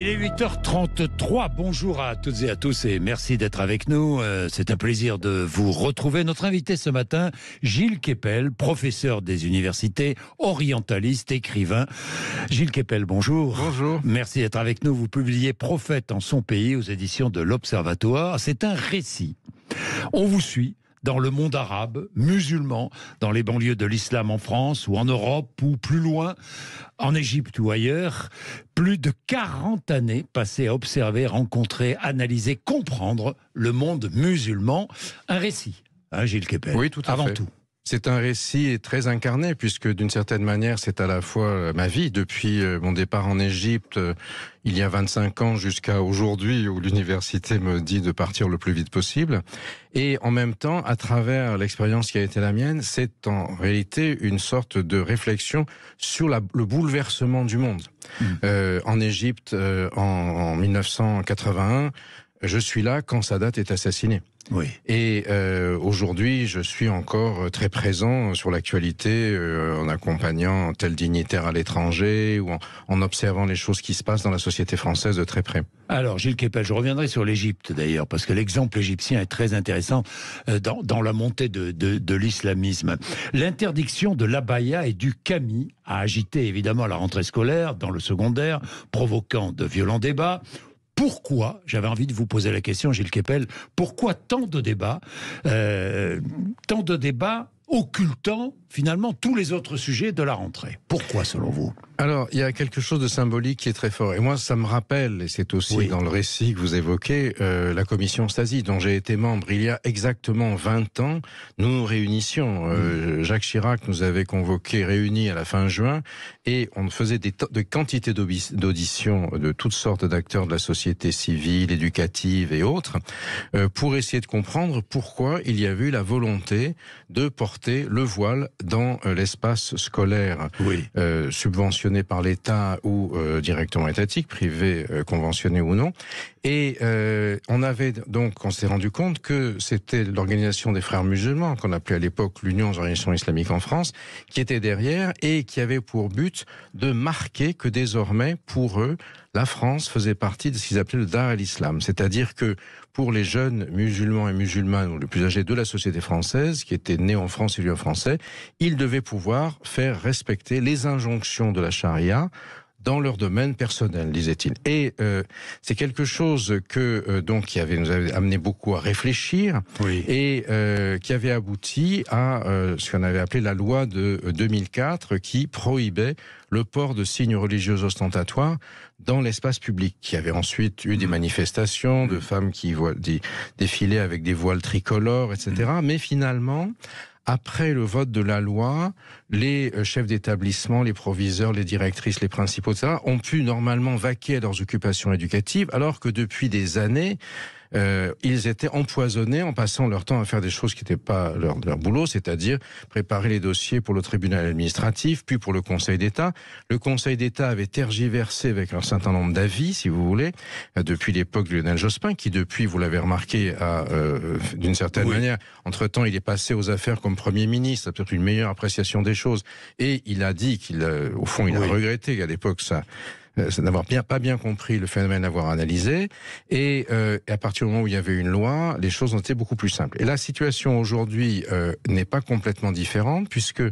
Il est 8h33, bonjour à toutes et à tous et merci d'être avec nous. Euh, c'est un plaisir de vous retrouver. Notre invité ce matin, Gilles Kepel, professeur des universités, orientaliste, écrivain. Gilles Kepel, bonjour. Bonjour. Merci d'être avec nous. Vous publiez Prophète en son pays aux éditions de l'Observatoire. C'est un récit. On vous suit dans le monde arabe, musulman, dans les banlieues de l'islam en France ou en Europe ou plus loin, en Égypte ou ailleurs, plus de 40 années passées à observer, rencontrer, analyser, comprendre le monde musulman. Un récit, hein, Gilles Kepel, oui, tout à avant tout. C'est un récit très incarné puisque d'une certaine manière c'est à la fois euh, ma vie depuis euh, mon départ en Égypte euh, il y a 25 ans jusqu'à aujourd'hui où l'université me dit de partir le plus vite possible et en même temps à travers l'expérience qui a été la mienne c'est en réalité une sorte de réflexion sur le bouleversement du monde. Mmh. en Égypte en 1981 je suis là quand Sadat est assassiné. Oui. Et euh, aujourd'hui, je suis encore euh, très présent sur l'actualité euh, en accompagnant tel dignitaire à l'étranger ou en, observant les choses qui se passent dans la société française de très près. Alors, Gilles Kepel, je reviendrai sur l'Égypte d'ailleurs, parce que l'exemple égyptien est très intéressant dans, la montée de, l'islamisme. L'interdiction de l'abaya et du kami a agité évidemment la rentrée scolaire dans le secondaire, provoquant de violents débats pourquoi, j'avais envie de vous poser la question, Gilles Kepel, pourquoi tant de débats, euh, tant de débats occultant finalement tous les autres sujets de la rentrée. Pourquoi selon vous Alors, il y a quelque chose de symbolique qui est très fort. Et moi, ça me rappelle, et c'est aussi dans le récit que vous évoquez, euh, la commission Stasi, dont j'ai été membre il y a exactement 20 ans. Nous nous réunissions. Euh, Jacques Chirac nous avait convoqués, réunis à la fin juin, et on faisait des, de quantités d'auditions de toutes sortes d'acteurs de la société civile, éducative et autres, euh, pour essayer de comprendre pourquoi il y a eu la volonté de porter le voile dans euh, l'espace scolaire euh, subventionné par l'État ou euh, directement étatique, privé, conventionné ou non. Et euh, on avait donc, on s'est rendu compte que c'était l'organisation des frères musulmans, qu'on appelait à l'époque l'Union des organisations islamiques en France, qui était derrière et qui avait pour but de marquer que désormais, pour eux, la France faisait partie de ce qu'ils appelaient le Dar al-Islam. C'est-à-dire que pour les jeunes musulmans et musulmanes, ou les plus âgés de la société française, qui étaient nés en France et en français, ils devaient pouvoir faire respecter les injonctions de la charia dans leur domaine personnel, disait-il. Et euh, c'est quelque chose que euh, donc qui avait nous avait amené beaucoup à réfléchir et euh, qui avait abouti à ce qu'on avait appelé la loi de 2004 qui prohibait le port de signes religieux ostentatoires dans l'espace public. Il y avait ensuite eu des manifestations de femmes qui défilaient avec des voiles tricolores, etc. Mm. Mais finalement, après le vote de la loi, les euh, chefs d'établissement, les proviseurs, les directrices, les principaux, etc., ont pu normalement vaquer à leurs occupations éducatives, alors que depuis des années, euh, ils étaient empoisonnés en passant leur temps à faire des choses qui n'étaient pas leur, boulot, c'est-à-dire préparer les dossiers pour le tribunal administratif, puis pour le Conseil d'État. Le Conseil d'État avait tergiversé avec un certain nombre d'avis, si vous voulez, euh, depuis l'époque de Lionel Jospin, qui depuis, vous l'avez remarqué, euh, d'une certaine manière, entre-temps, il est passé aux affaires comme Premier ministre, peut-être une meilleure appréciation des choses, et il a dit qu'il, au fond, il a regretté qu'à l'époque, ça n'avoir euh, d'avoir bien pas bien compris le phénomène, avoir analysé. Et euh, à partir du moment où il y avait une loi, les choses ont été beaucoup plus simples. Et la situation aujourd'hui euh, n'est pas complètement différente puisque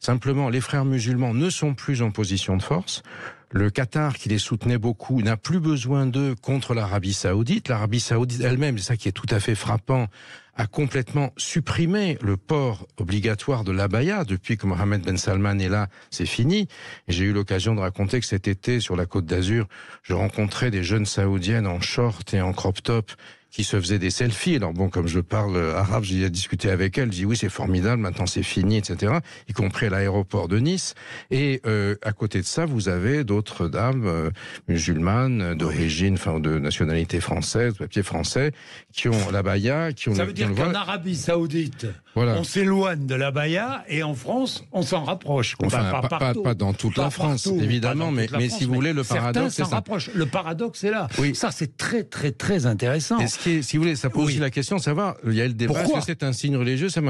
Simplement, les frères musulmans ne sont plus en position de force. Le Qatar, qui les soutenait beaucoup, n'a plus besoin d'eux contre l'Arabie saoudite. L'Arabie saoudite elle-même, c'est ça qui est tout à fait frappant, a complètement supprimé le port obligatoire de l'abaya. Depuis que Mohamed Ben Salman est là, c'est fini. J'ai eu l'occasion de raconter que cet été, sur la côte d'Azur, je rencontrais des jeunes saoudiennes en short et en crop top qui se faisait des selfies. Alors bon, comme je parle arabe, j'ai discuté avec elle, j'ai dit oui, c'est formidable, maintenant c'est fini, etc., y compris à l'aéroport de Nice. Et euh, à côté de ça, vous avez d'autres dames euh, musulmanes d'origine, enfin de nationalité française, papier français, qui ont la baya, qui ont... Ça veut dire qu'en Arabie saoudite, on s'éloigne de la Baïa et en France, on s'en rapproche. pas, partout, pas, dans toute la France, évidemment, mais, mais si vous voulez, le paradoxe, c'est ça. Le paradoxe, c'est là. Oui. Ça, c'est très, très, très intéressant. Est, si vous voulez, ça pose aussi la question de savoir, il y a le débat, que c'est un signe religieux, c'est un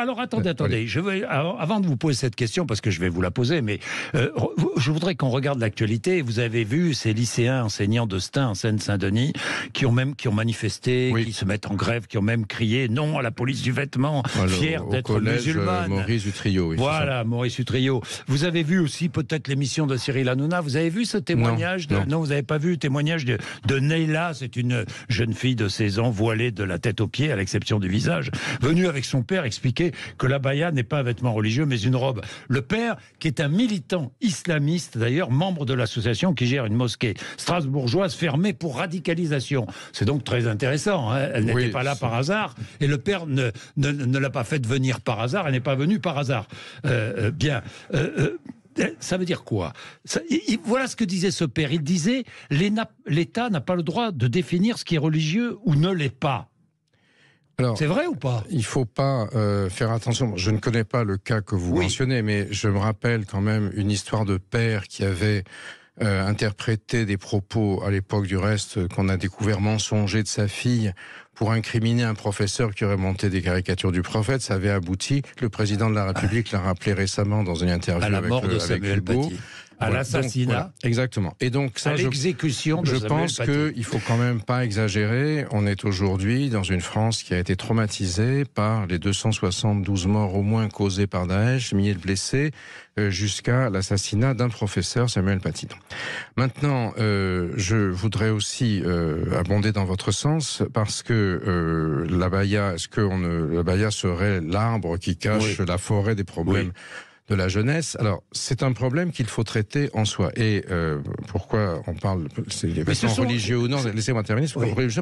alors, attendez, attendez. Je vais, avant de vous poser cette question, parce que je vais vous la poser, mais euh, je voudrais qu'on regarde l'actualité. Vous avez vu ces lycéens enseignants de en Seine-Saint-Denis qui ont même qui ont manifesté, qui se mettent en grève, qui ont même crié non à la police du vêtement fier fière d'être euh, musulmane. Maurice Utrio, Voilà, Maurice Utrio. Vous avez vu aussi peut-être l'émission de Cyril Hanouna. Vous avez vu ce témoignage Non, de... non. vous n'avez pas vu le témoignage de, de C'est une jeune fille de 16 ans voilée de la tête aux pieds, à l'exception du visage, venue avec son père expliquer que la baya n'est pas un vêtement religieux, mais une robe. Le père, qui est un militant islamiste d'ailleurs, membre de l'association qui gère une mosquée strasbourgeoise fermée pour radicalisation. C'est donc très intéressant. Hein. Elle n'était pas là par hasard. Et le père ne, ne, l'a pas faite venir par hasard, elle n'est pas venue par hasard. Euh, euh, bien. Euh, ça veut dire quoi Voilà ce que disait ce père. Il disait l'État n'a pas le droit de définir ce qui est religieux ou ne l'est pas. C'est vrai ou pas Il faut pas faire attention. Je ne connais pas le cas que vous mentionnez, mais je me rappelle quand même une histoire de père qui avait interprété des propos à l'époque du reste qu'on a découvert mensonger de sa fille pour incriminer un professeur qui aurait monté des caricatures du prophète, ça avait abouti. Le président de la République l'a rappelé récemment dans une interview avec, de à l'assassinat. Exactement. Et donc ça, l'exécution. Je, je pense qu'il faut quand même pas exagérer. On est aujourd'hui dans une France qui a été traumatisée par les 272 morts au moins causées par Daesh, milliers de blessés, euh, jusqu'à l'assassinat d'un professeur, Samuel Paty. Maintenant, euh, je voudrais aussi euh, abonder dans votre sens parce que euh, la baïa, est-ce que on, la serait l'arbre qui cache la forêt des problèmes? de la jeunesse. Alors, c'est un problème qu'il faut traiter en soi. Et euh, pourquoi on parle, c'est ce sont... religieux ou non, laissez-moi terminer,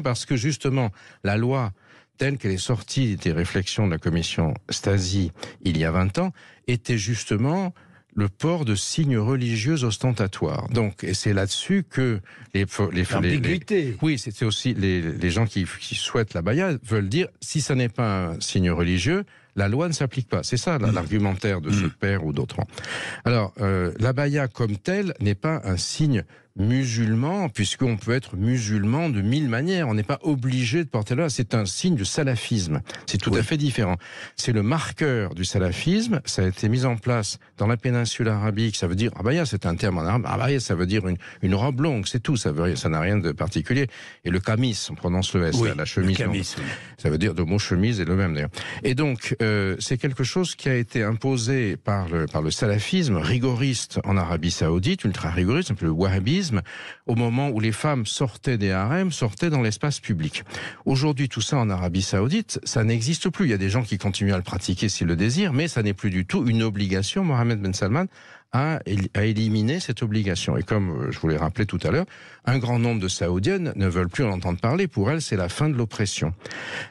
parce que justement, la loi telle qu'elle est sortie des réflexions de la commission Stasi il y a 20 ans, était justement le port de signes religieux ostentatoires. Donc, et c'est là-dessus que les, les, oui, c'était aussi les, gens qui, souhaitent la baïa veulent dire si ça n'est pas un signe religieux, la loi ne s'applique pas. C'est ça mm. l'argumentaire de ce mm. père ou d'autres. Alors, l'abaya euh, la comme tel n'est pas un signe musulman, puisqu'on peut être musulman de mille manières. On n'est pas obligé de porter là. C'est un signe du salafisme. C'est tout à fait différent. C'est le marqueur du salafisme. Ça a été mis en place dans la péninsule arabique. Ça veut dire abaya, ah, c'est un terme en arabe. Abaya, ah, ça veut dire une, robe longue. C'est tout. Ça veut, ça n'a rien de particulier. Et le kamis, on prononce le s, la chemise. Ça veut dire de mot chemise et le même d'ailleurs. Et donc. Euh, euh, c'est quelque chose qui a été imposé par le, salafisme rigoriste en Arabie saoudite, ultra-rigoriste, le wahhabisme, au moment où les femmes sortaient des harems, sortaient dans l'espace public. Aujourd'hui, tout ça en Arabie saoudite, ça n'existe plus. Il y a des gens qui continuent à le pratiquer s'ils le désirent, mais ça n'est plus du tout une obligation, Mohamed Ben Salman à, éliminer cette obligation. Et comme euh, je vous l'ai rappelé tout à l'heure, un grand nombre de Saoudiennes ne veulent plus en entendre parler. Pour elles, c'est la fin de l'oppression.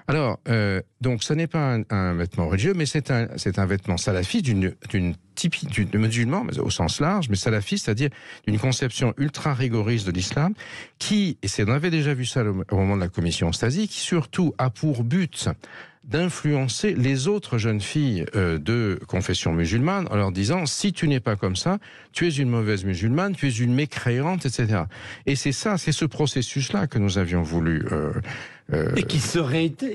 Alors, euh, donc, ce n'est pas un, vêtement religieux, mais c'est un, un vêtement salafiste, d'une typique de musulman, au sens large, mais salafiste, c'est-à-dire d'une conception ultra rigoriste de l'islam, qui, et c'est, on avait déjà vu ça au moment de la commission Stasi, qui surtout a pour but d'influencer les autres jeunes filles euh, de confession musulmane en leur disant si tu n'es pas comme ça, tu es une mauvaise musulmane, tu es une mécréante, etc. Et c'est ça, c'est ce processus-là que nous avions voulu. Euh, euh, et qui se, réitère,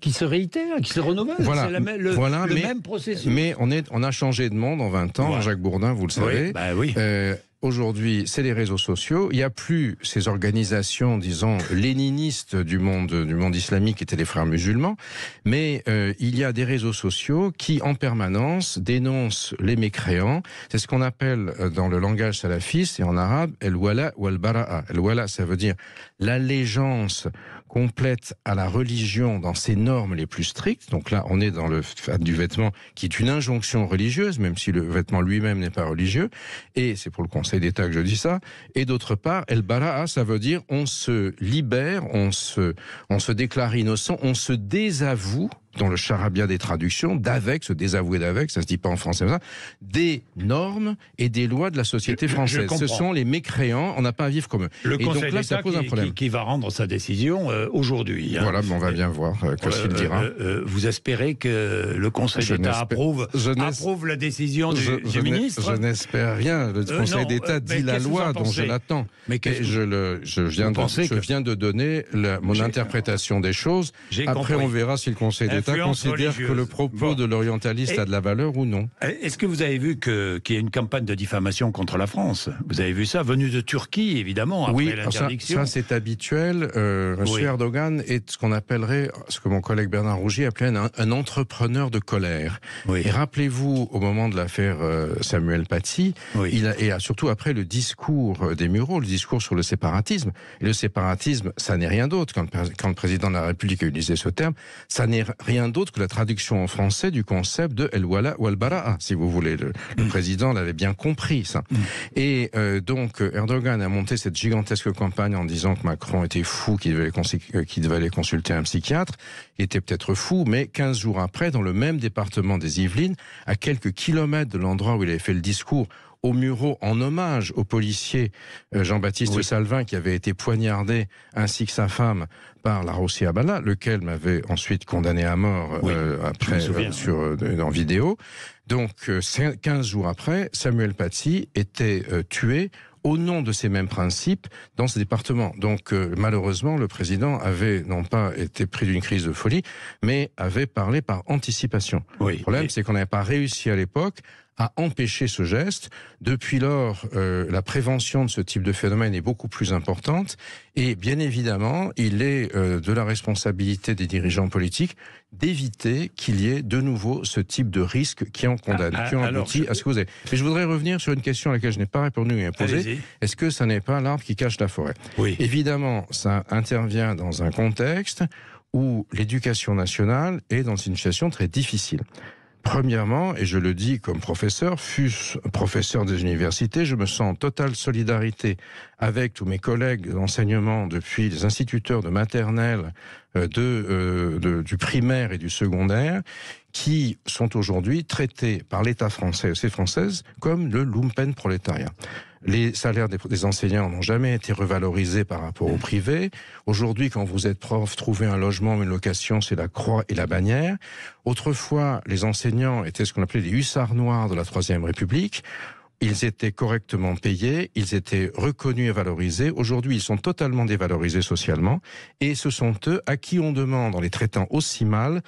qui se réitère, renouvelle. Voilà, le, voilà, même processus. Mais on, est, on a changé de monde en 20 ans. Jacques Bourdin, vous le savez. Bah oui, oui aujourd'hui, c'est les réseaux sociaux. Il n'y a plus ces organisations, disons, léninistes du monde, du monde islamique qui étaient les frères musulmans, mais euh, il y a des réseaux sociaux qui, en permanence, dénoncent les mécréants. C'est ce qu'on appelle euh, dans le langage salafiste et en arabe, el wala ou el bara'a. El wala, ça veut dire l'allégeance complète à la religion dans ses normes les plus strictes. Donc là, on est dans le fait du vêtement qui est une injonction religieuse, même si le vêtement lui-même n'est pas religieux. Et c'est pour le Conseil d'État que je dis ça. Et d'autre part, El balaa ça veut dire on se libère, on se, on se déclare innocent, on se désavoue dans le charabia des traductions, d'avec, se désavouer d'avec, ça se dit pas en français, ça, des normes et des lois de la société française. Ce sont les mécréants, on n'a pas à vivre comme eux. Le Conseil d'État ça pose un problème. Qui, va rendre sa décision euh, aujourd'hui. Hein. Voilà, mais on va bien voir euh, ce qu'il euh, dira. vous espérez que le Conseil d'État approuve, approuve la décision du, ministre Je n'espère rien. Le Conseil d'État dit la loi dont je l'attends. Mais je, le, viens de, je viens de donner mon interprétation des choses. Après, on verra si le Conseil d'État l'État considère que le propos de l'orientaliste a de la valeur ou non Est-ce que vous avez vu qu'il y a une campagne de diffamation contre la France Vous avez vu ça venu de Turquie, évidemment, après oui, l'interdiction. Ça, ça c'est habituel. Euh, M. Erdogan est ce qu'on appellerait, ce que mon collègue Bernard Rougier appelait un, entrepreneur de colère. Et rappelez-vous, au moment de l'affaire euh, Samuel Paty, et surtout après le discours euh, des Mureaux, le discours sur le séparatisme. le séparatisme, ça n'est rien d'autre. Quand, quand le président de la République a utilisé ce terme, ça n'est rien rien d'autre que la traduction en français du concept de El Wala ou El Bara'a, si vous voulez. Le, président l'avait bien compris, ça. Et euh, donc, Erdogan a monté cette gigantesque campagne en disant que Macron était fou, qu'il devait, euh, devait aller consulter un psychiatre. Il était peut-être fou, mais 15 jours après, dans le même département des Yvelines, à quelques kilomètres de l'endroit où il avait fait le discours, au Mureau, en hommage au policier euh, Jean-Baptiste Salvin qui avait été poignardé ainsi que sa femme par la Rossi Abala, lequel m'avait ensuite condamné à mort euh, après euh, sur, en vidéo. Donc, euh, 15 jours après, Samuel Paty était tué au nom de ces mêmes principes dans ce département. Donc malheureusement, le président avait non pas été pris d'une crise de folie, mais avait parlé par anticipation. le problème, c'est qu'on n'avait pas réussi à l'époque à empêcher ce geste. Depuis lors, euh, la prévention de ce type de phénomène est beaucoup plus importante et bien évidemment, il est euh, de la responsabilité des dirigeants politiques d'éviter qu'il y ait de nouveau ce type de risque qui en condamne, ah, qui en ah, aboutit à ce que vous Mais je voudrais revenir sur une question à laquelle je n'ai pas répondu et posée. Est-ce que ça n'est pas l'arbre qui cache la forêt Oui. Évidemment, ça intervient dans un contexte où l'éducation nationale est dans une situation très difficile. Premièrement, et je le dis comme professeur, fût professeur des universités, je me sens en totale solidarité avec tous mes collègues d'enseignement, depuis les instituteurs de maternelle, euh, euh, de, du primaire et du secondaire, qui sont aujourd'hui traités par l'État français et ses françaises comme le lumpen prolétariat. Les salaires des, enseignants n'ont jamais été revalorisés par rapport au privé. Aujourd'hui, quand vous êtes prof, trouver un logement ou une location, c'est la croix et la bannière. Autrefois, les enseignants étaient ce qu'on appelait les hussards noirs de la Troisième République. Ils étaient correctement payés, ils étaient reconnus et valorisés. Aujourd'hui, ils sont totalement dévalorisés socialement. Et ce sont eux à qui on demande, en les traitant aussi mal,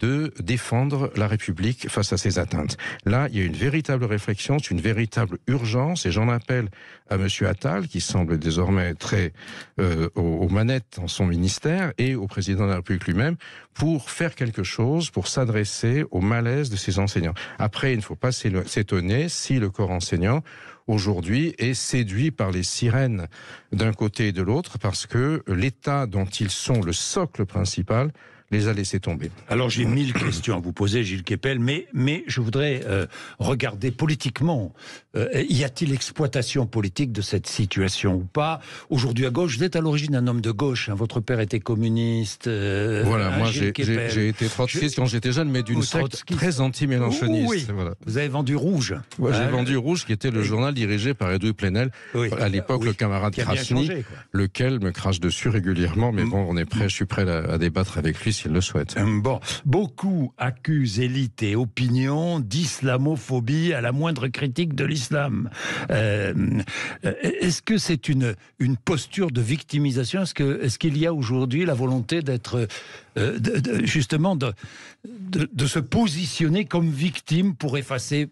de défendre la République face à ces atteintes. Là, il y a une véritable réflexion, c'est une véritable urgence, et j'en appelle à M. Attal, qui semble désormais très euh, aux manettes dans son ministère, et au président de la République lui-même, pour faire quelque chose, pour s'adresser au malaise de ses enseignants. Après, il ne faut pas s'étonner si le corps enseignant aujourd'hui est séduit par les sirènes d'un côté et de l'autre, parce que l'État dont ils sont le socle principal les a laissés tomber. Alors j'ai mille questions à vous poser, Gilles Kepel, mais, mais je voudrais euh, regarder politiquement. Euh, y a-t-il exploitation politique de cette situation ou pas Aujourd'hui à gauche, vous êtes à l'origine un homme de gauche. Hein. votre père était communiste. Euh, voilà, hein, moi j'ai été trotskiste quand j'étais jeune, mais d'une secte très anti mélenchoniste Vous avez vendu Rouge. j'ai hein, vendu Rouge, qui était le journal dirigé par Edouard Plenel, à l'époque le camarade Krasny, lequel me crache dessus régulièrement. Mais mm. bon, on est prêt, je suis prêt à débattre avec lui s'il le souhaite. Euh, bon, beaucoup accusent élite et opinion d'islamophobie à la moindre critique de l'islam. Euh, euh, est-ce que c'est une, une posture de victimisation Est-ce qu'il est qu'il y a aujourd'hui la volonté d'être justement de, de se positionner comme victime pour effacer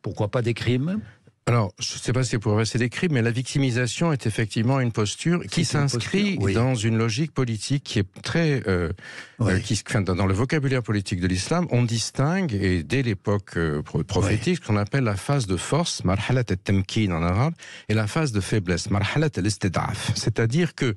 pourquoi pas des crimes alors, je ne sais pas si c'est pour rester décrit, mais la victimisation est effectivement une posture qui s'inscrit dans une logique politique qui est très, euh, euh qui, dans le vocabulaire politique de l'islam, on distingue et dès l'époque euh, prophétique ce qu'on appelle la phase de force, marhalat al temkin en arabe, et la phase de faiblesse, marhalat al-istidaf, c'est-à-dire que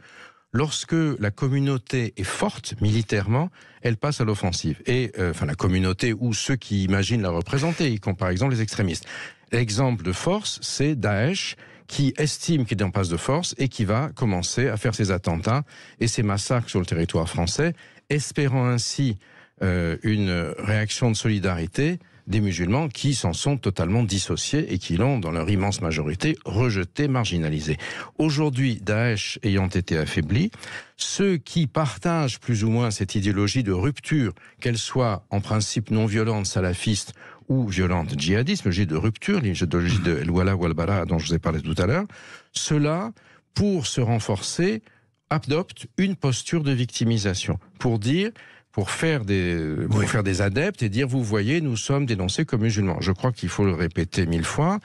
lorsque la communauté est forte militairement, elle passe à l'offensive. Et euh, enfin la communauté ou ceux qui imaginent la représenter, y compris par exemple les extrémistes. L'exemple de force, c'est Daesh qui estime qu'il est en passe de force et qui va commencer à faire ses attentats et ses massacres sur le territoire français, espérant ainsi euh, une réaction de solidarité des musulmans qui s'en sont totalement dissociés et qui l'ont, dans leur immense majorité, rejeté, marginalisé. Aujourd'hui, Daesh ayant été affaibli, ceux qui partagent plus ou moins cette idéologie de rupture, qu'elle soit en principe non violente, salafiste ou violente djihadisme, j'ai de rupture, l'idéologie de l'ouala ou al dont je vous ai parlé tout à l'heure, cela, pour se renforcer, adopte une posture de victimisation pour dire pour faire des pour faire des adeptes et dire vous voyez nous sommes dénoncés comme musulmans. Je crois qu'il faut le répéter mille fois.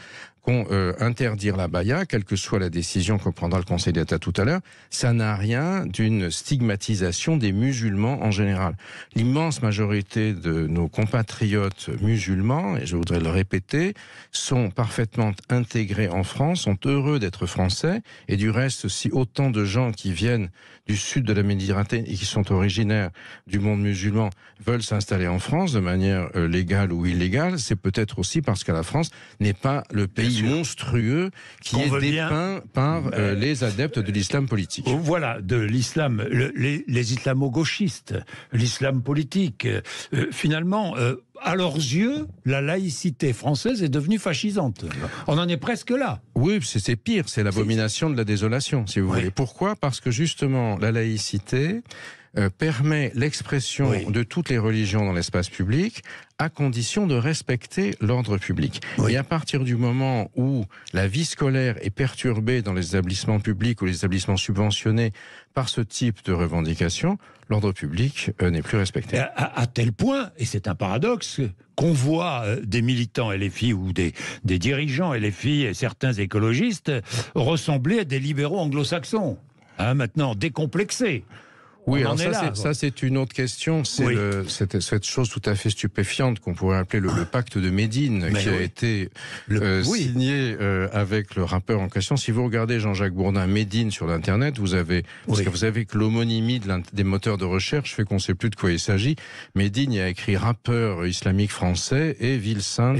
Euh, interdire la baya, quelle que soit la décision que prendra le Conseil d'État tout à l'heure, ça n'a rien d'une stigmatisation des musulmans en général. L'immense majorité de nos compatriotes musulmans, et je voudrais le répéter, sont parfaitement intégrés en France, sont heureux d'être français, et du reste, si autant de gens qui viennent du sud de la Méditerranée et qui sont originaires du monde musulman veulent s'installer en France de manière euh, légale ou illégale, c'est peut-être aussi parce que la France n'est pas le pays monstrueux qui est dépeint par euh, euh, les adeptes de l'islam politique. Oh, voilà, de l'islam, les, islamo-gauchistes, l'islam politique. Euh, finalement, à leurs yeux, la laïcité française est devenue fascisante. On en est presque là. Oui, c'est pire, c'est l'abomination de la désolation, si vous voulez. Pourquoi Parce que justement, la laïcité euh, permet l'expression de toutes les religions dans l'espace public, à condition de respecter l'ordre public. Et à partir du moment où la vie scolaire est perturbée dans les établissements publics ou les établissements subventionnés par ce type de revendication, l'ordre public euh, n'est plus respecté. À, tel point, et c'est un paradoxe, qu'on voit euh, des militants et LFI ou des, des dirigeants LFI et certains écologistes ressembler à des libéraux anglo-saxons, hein, maintenant décomplexés. Oui, ça, c'est une autre question. C'est cette, chose tout à fait stupéfiante qu'on pourrait appeler le, pacte de Médine, qui a été euh, signé euh, avec le rappeur en question. Si vous regardez Jean-Jacques Bourdin Médine sur l'internet, vous avez parce que vous avez que l'homonymie des moteurs de recherche fait qu'on ne sait plus de quoi il s'agit. Médine a écrit rappeur islamique français et ville sainte,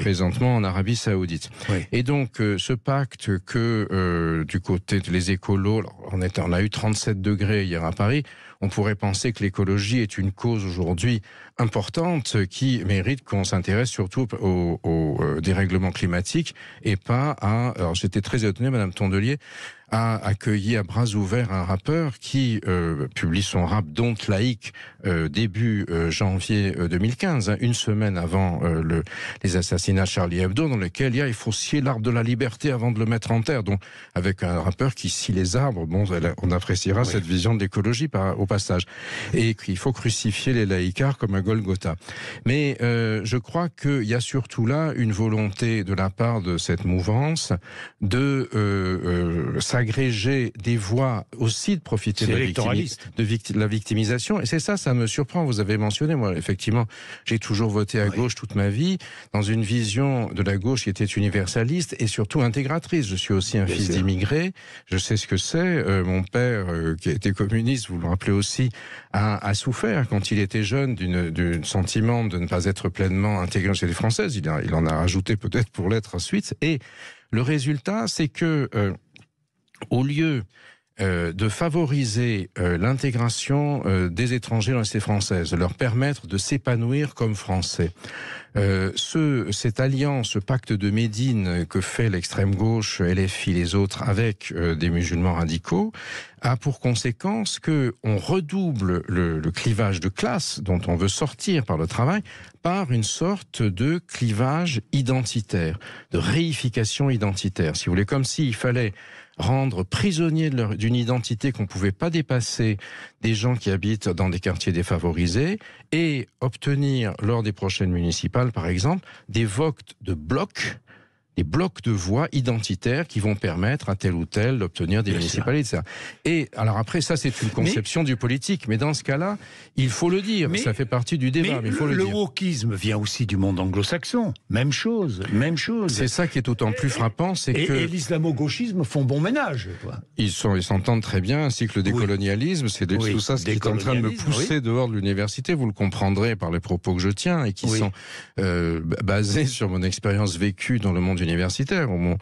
présentement en Arabie Saoudite. Et donc euh, ce pacte que du côté des écolos, on, est, on a eu 37 degrés hier à Paris, on pourrait penser que l'écologie est une cause aujourd'hui importante qui mérite qu'on s'intéresse surtout au, euh, dérèglements climatiques et pas à... Alors j'étais très étonné, Madame Tondelier, a accueilli à bras ouverts un rappeur qui euh, publie son rap dont laïque euh, début euh, janvier 2015, hein, une semaine avant le, les assassinats Charlie Hebdo, dans lequel il y a il faut scier l'arbre de la liberté avant de le mettre en terre. Donc avec un rappeur qui scie les arbres, bon, on appréciera cette vision d'écologie au passage, et qu'il faut crucifier les laïcars comme un Golgotha. Mais je crois qu'il y a surtout là une volonté de la part de cette mouvance de euh, d'agréger des voix aussi de profiter de la, de, la, victimisation. Et c'est ça, ça me surprend. Vous avez mentionné, moi, effectivement, j'ai toujours voté à gauche toute ma vie, dans une vision de la gauche qui était universaliste et surtout intégratrice. Je suis aussi un fils d'immigré, je sais ce que c'est. Euh, mon père, euh, qui était communiste, vous le rappelez aussi, a, souffert quand il était jeune d'un sentiment de ne pas être pleinement intégré chez les Françaises. Il, a, il en a rajouté peut-être pour l'être ensuite. Et le résultat, c'est que... Euh, au lieu euh, de favoriser euh, l'intégration euh, des étrangers dans la société française, de leur permettre de s'épanouir comme Français. ce, cette alliance, ce pacte de Médine que fait l'extrême gauche, LFI, les autres, avec des musulmans radicaux, a pour conséquence que on redouble le, le, clivage de classe dont on veut sortir par le travail par une sorte de clivage identitaire, de réification identitaire. Si vous voulez, comme s'il fallait rendre prisonniers d'une identité qu'on ne pouvait pas dépasser des gens qui habitent dans des quartiers défavorisés et obtenir lors des prochaines municipales, par exemple, des votes de blocs, des blocs de voix identitaires qui vont permettre à tel ou tel d'obtenir des municipalités. Et alors après, ça c'est une conception du politique, mais dans ce cas-là, il faut le dire, mais, ça fait partie du débat, mais, il faut le, wokisme vient aussi du monde anglo-saxon, même chose, même chose. C'est ça qui est d'autant plus frappant, c'est que... Et l'islamo-gauchisme font bon ménage. Ils s'entendent très bien, ainsi que le décolonialisme, c'est tout ça ce qui est en train de me pousser dehors de l'université, vous le comprendrez par les propos que je tiens et qui sont euh, basés sur mon expérience vécue dans le monde universitaire universitaire, où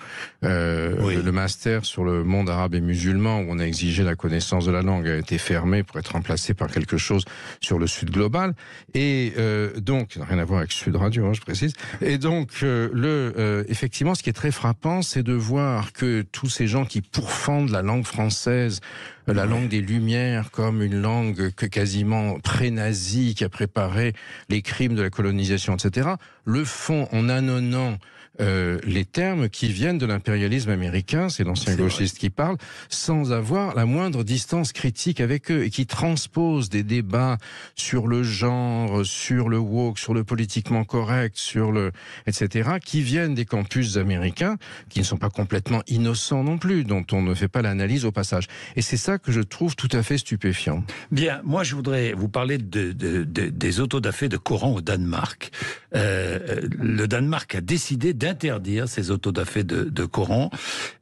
euh, le master sur le monde arabe et musulman, où on a exigé la connaissance de la langue, a été fermé pour être remplacé par quelque chose sur le Sud global. Et euh, donc, rien à voir avec Sud Radio, hein, je précise. Et donc, euh, le, euh, effectivement, ce qui est très frappant, c'est de voir que tous ces gens qui pourfendent la langue française, la langue des Lumières comme une langue que quasiment pré-nazie qui a préparé les crimes de la colonisation, etc., le font en annonnant euh, les termes qui viennent de l'impérialisme américain, c'est l'ancien gauchiste qui parle, sans avoir la moindre distance critique avec eux et qui transpose des débats sur le genre, sur le woke, sur le politiquement correct, sur le etc. qui viennent des campus américains, qui ne sont pas complètement innocents non plus, dont on ne fait pas l'analyse au passage. Et c'est ça que je trouve tout à fait stupéfiant. Bien, moi je voudrais vous parler de, de, de, des de Coran au Danemark. Euh, euh, le Danemark a décidé interdire ces autodafés de Coran.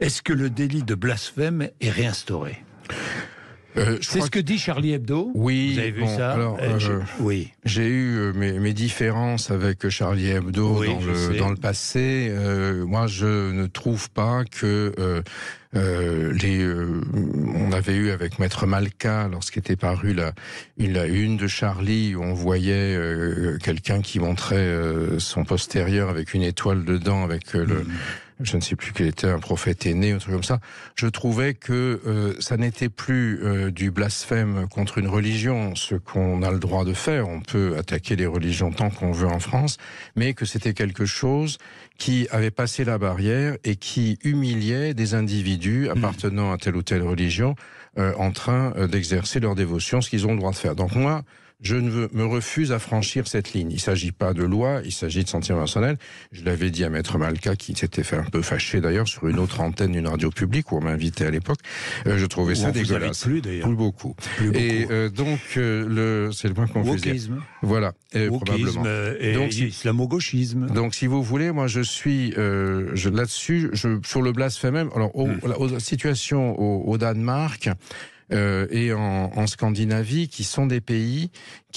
Est-ce que le délit de blasphème est réinstauré euh, c'est ce que... dit Charlie Hebdo. Oui. Vous avez ça euh, euh, Oui. J'ai eu mes, différences avec Charlie Hebdo dans, le, passé. moi, je ne trouve pas que. Euh, les, on avait eu avec Maître Malka, lorsqu'était paru la, la, une de Charlie, où on voyait quelqu'un qui montrait son postérieur avec une étoile dedans, avec le, mm je ne sais plus quel était un prophète aîné, un truc comme ça, je trouvais que euh, ça n'était plus euh, du blasphème contre une religion, ce qu'on a le droit de faire, on peut attaquer les religions tant qu'on veut en France, mais que c'était quelque chose qui avait passé la barrière et qui humiliait des individus hmm. appartenant à telle ou telle religion euh, en train d'exercer leur dévotion, ce qu'ils ont le droit de faire. Donc moi, je ne veux, me refuse à franchir cette ligne. Il ne s'agit pas de loi, il s'agit de sentiment personnel. Je l'avais dit à Maître Malka, qui s'était fait un peu fâché d'ailleurs sur une autre antenne d'une radio publique où on m'invitait à l'époque. Euh, je trouvais ça dégueulasse. Plus beaucoup. beaucoup. Et euh, donc, euh, le, c'est le point qu'on Voilà, et probablement. Et donc, si, islamo-gauchisme. Donc, si vous voulez, moi, je suis je, là-dessus, je, sur le blasphème même. Alors, hmm. la, situation au, au Danemark, euh, et en, en Scandinavie, qui sont des pays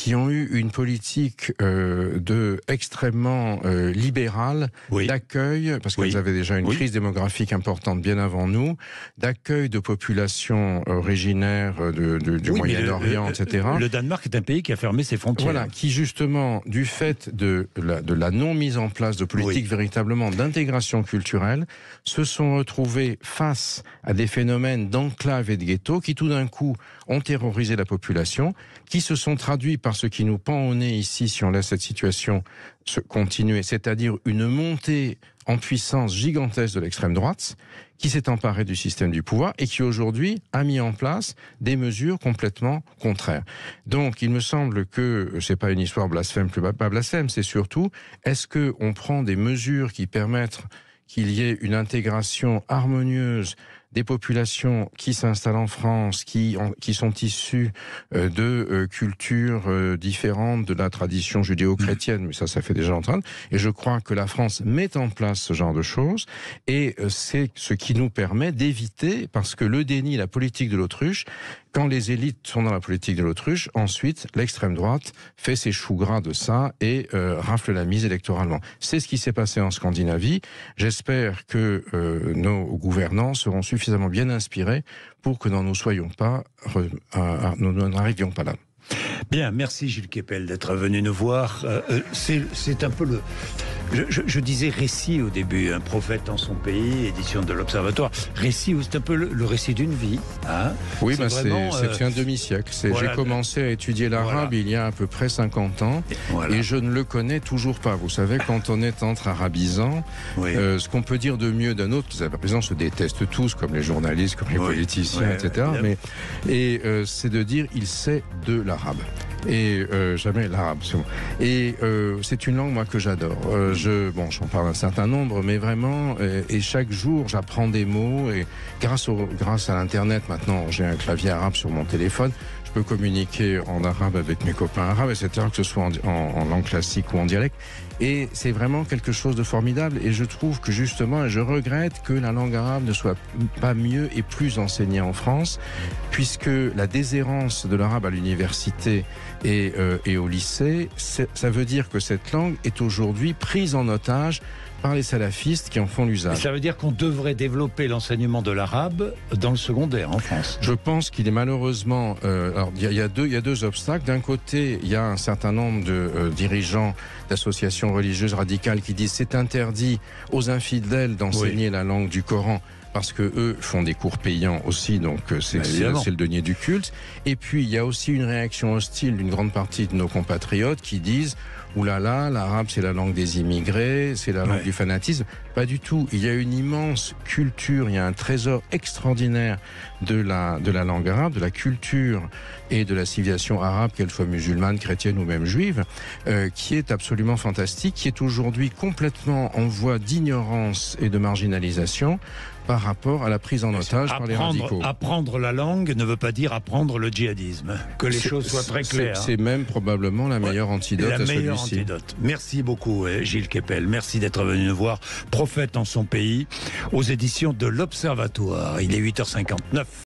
qui ont eu une politique euh, de extrêmement euh, libérale d'accueil, parce qu'ils avaient déjà une crise démographique importante bien avant nous, d'accueil de populations euh, originaires de, du Moyen-Orient, etc. Le Danemark est un pays qui a fermé ses frontières. Voilà, qui justement, du fait de la, de la non mise en place de politiques véritablement d'intégration culturelle, se sont retrouvés face à des phénomènes d'enclaves et de ghettos qui tout d'un coup ont terrorisé la population, qui se sont traduits par ce qui nous pend au nez ici si on laisse cette situation se continuer, c'est-à-dire une montée en puissance gigantesque de l'extrême droite qui s'est emparée du système du pouvoir et qui aujourd'hui a mis en place des mesures complètement contraires. Donc, il me semble que c'est pas une histoire blasphème pas blasphème, c'est surtout est-ce que on prend des mesures qui permettent qu'il y ait une intégration harmonieuse des populations qui s'installent en France, qui, qui sont issues euh, de euh, cultures euh, différentes de la tradition judéo-chrétienne, mais ça, ça fait déjà train Et je crois que la France met en place ce genre de choses, et c'est ce qui nous permet d'éviter, parce que le déni, la politique de l'autruche, quand les élites sont dans la politique de l'autruche, ensuite, l'extrême droite fait ses choux gras de ça et euh, rafle la mise électoralement. C'est ce qui s'est passé en Scandinavie. J'espère que euh, nos gouvernants seront suffisamment bien inspirés pour que nous soyons pas, nous n'arrivions pas là. Bien, merci Gilles Kepel d'être venu nous voir. Euh, c'est un peu le, je, disais récit au début, un prophète en son pays, édition de l'Observatoire. Récit, c'est un peu le, récit d'une vie. Hein. oui, c'est bah, euh, un demi-siècle. J'ai commencé à étudier l'arabe il y a à peu près 50 ans et, je ne le connais toujours pas. Vous savez, quand on est entre arabisants, euh, ce qu'on peut dire de mieux d'un autre, à présent se détestent tous, comme les journalistes, comme les politiciens, etc. Mais, et euh, c'est de dire il sait de l'arabe. Et euh, jamais l'arabe, Et euh, c'est une langue, moi, que j'adore. Euh, je, bon, j'en parle un certain nombre, mais vraiment, et chaque jour, j'apprends des mots. Et grâce, grâce à l'Internet, maintenant, j'ai un clavier arabe sur mon téléphone je peux communiquer en arabe avec mes copains arabes, etc., que ce soit en, langue classique ou en dialecte. Et c'est vraiment quelque chose de formidable. Et je trouve que justement, je regrette que la langue arabe ne soit pas mieux et plus enseignée en France, puisque la déshérence de l'arabe à l'université et, euh, et au lycée, ça veut dire que cette langue est aujourd'hui prise en otage par les salafistes qui en font l'usage. Ça veut dire qu'on devrait développer l'enseignement de l'arabe dans le secondaire en France. Je pense qu'il est malheureusement. Euh, il y, a deux, il y a deux obstacles. D'un côté, il y a un certain nombre de euh, dirigeants d'associations religieuses radicales qui disent c'est interdit aux infidèles d'enseigner la langue du Coran parce que eux font des cours payants aussi, donc euh, bah, c'est le denier du culte. Et puis il y a aussi une réaction hostile d'une grande partie de nos compatriotes qui disent oulala, là là, l'arabe c'est la langue des immigrés, c'est la langue du fanatisme. Pas du tout. Il y a une immense culture, il y a un trésor extraordinaire de la, de la langue arabe, de la culture et de la civilisation arabe, qu'elle soit musulmane, chrétienne ou même juive, euh, qui est absolument fantastique, qui est aujourd'hui complètement en voie d'ignorance et de marginalisation par rapport à la prise en otage par les radicaux. Apprendre la langue ne veut pas dire apprendre le djihadisme. Que les choses soient très claires. C'est même probablement la meilleure antidote la meilleure antidote. Merci beaucoup euh, Gilles Keppel. Merci d'être venu nous voir. Prophète en son pays aux éditions de l'Observatoire. Il est 8h59.